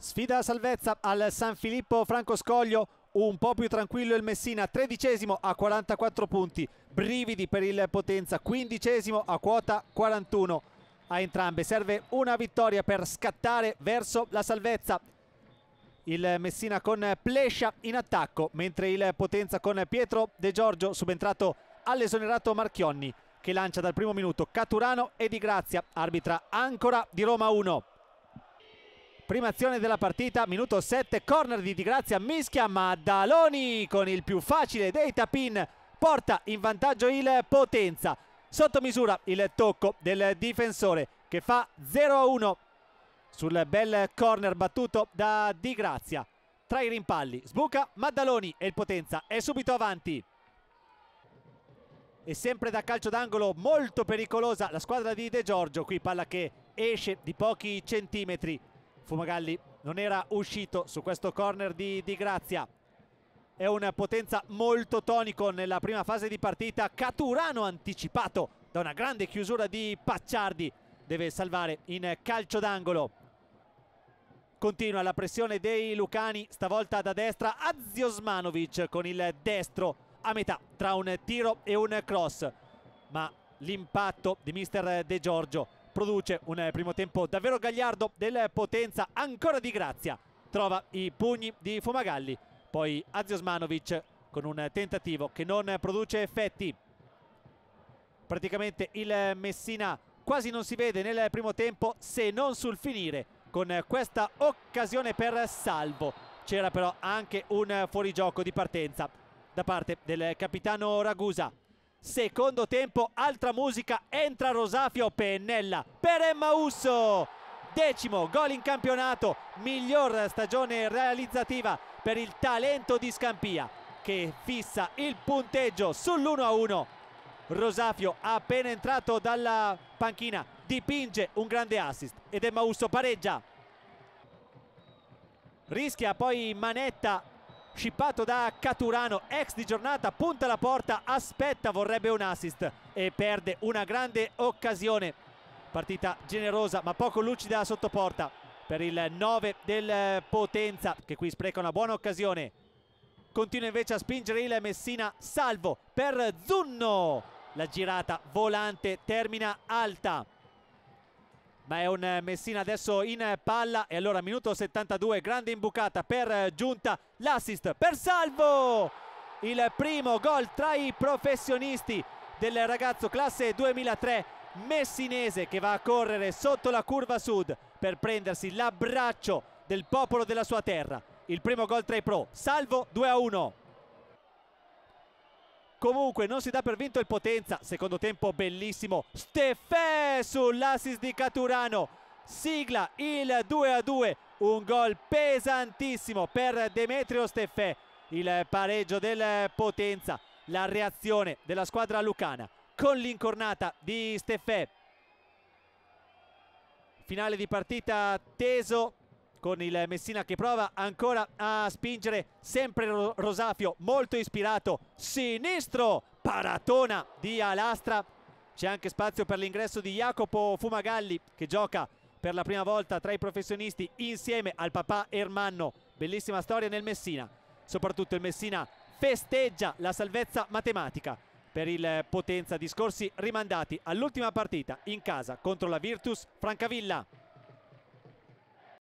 Sfida a salvezza al San Filippo Franco Scoglio, un po' più tranquillo il Messina, tredicesimo a 44 punti, brividi per il Potenza, quindicesimo a quota 41 a entrambe. Serve una vittoria per scattare verso la salvezza. Il Messina con Plescia in attacco, mentre il Potenza con Pietro De Giorgio, subentrato all'esonerato Marchionni, che lancia dal primo minuto Caturano e Di Grazia, arbitra ancora di Roma 1. Prima azione della partita, minuto 7, corner di Di Grazia, mischia Maddaloni con il più facile dei tapin, porta in vantaggio il Potenza. Sotto misura il tocco del difensore che fa 0-1 sul bel corner battuto da Di Grazia. Tra i rimpalli sbuca Maddaloni e il Potenza è subito avanti. E sempre da calcio d'angolo molto pericolosa la squadra di De Giorgio, qui palla che esce di pochi centimetri Fumagalli non era uscito su questo corner di, di Grazia è una potenza molto tonico nella prima fase di partita Caturano anticipato da una grande chiusura di Pacciardi deve salvare in calcio d'angolo continua la pressione dei Lucani stavolta da destra Azio Smanovic con il destro a metà tra un tiro e un cross ma l'impatto di mister De Giorgio produce un eh, primo tempo davvero gagliardo del Potenza, ancora di grazia, trova i pugni di Fumagalli, poi Azio Smanovic con un tentativo che non produce effetti. Praticamente il Messina quasi non si vede nel primo tempo se non sul finire con questa occasione per salvo. C'era però anche un fuorigioco di partenza da parte del capitano Ragusa. Secondo tempo, altra musica, entra Rosafio, pennella per Emmausso. Decimo gol in campionato, miglior stagione realizzativa per il talento di Scampia che fissa il punteggio sull'1-1. Rosafio appena entrato dalla panchina dipinge un grande assist ed Emmausso pareggia. Rischia poi manetta scippato da Caturano, ex di giornata, punta la porta, aspetta, vorrebbe un assist e perde una grande occasione. Partita generosa ma poco lucida sotto porta per il 9 del Potenza che qui spreca una buona occasione. Continua invece a spingere il Messina salvo per Zunno. La girata volante termina alta ma è un eh, Messina adesso in palla e allora minuto 72 grande imbucata per eh, Giunta l'assist per Salvo il primo gol tra i professionisti del ragazzo classe 2003 messinese che va a correre sotto la curva sud per prendersi l'abbraccio del popolo della sua terra il primo gol tra i pro Salvo 2 a 1 Comunque non si dà per vinto il Potenza. Secondo tempo bellissimo. Steffè sull'assist di Caturano. Sigla il 2 a 2. Un gol pesantissimo per Demetrio Steffè. Il pareggio del Potenza. La reazione della squadra lucana con l'incornata di Steffè. Finale di partita teso con il Messina che prova ancora a spingere sempre Rosafio molto ispirato sinistro paratona di Alastra c'è anche spazio per l'ingresso di Jacopo Fumagalli che gioca per la prima volta tra i professionisti insieme al papà Ermanno bellissima storia nel Messina soprattutto il Messina festeggia la salvezza matematica per il Potenza discorsi rimandati all'ultima partita in casa contro la Virtus Francavilla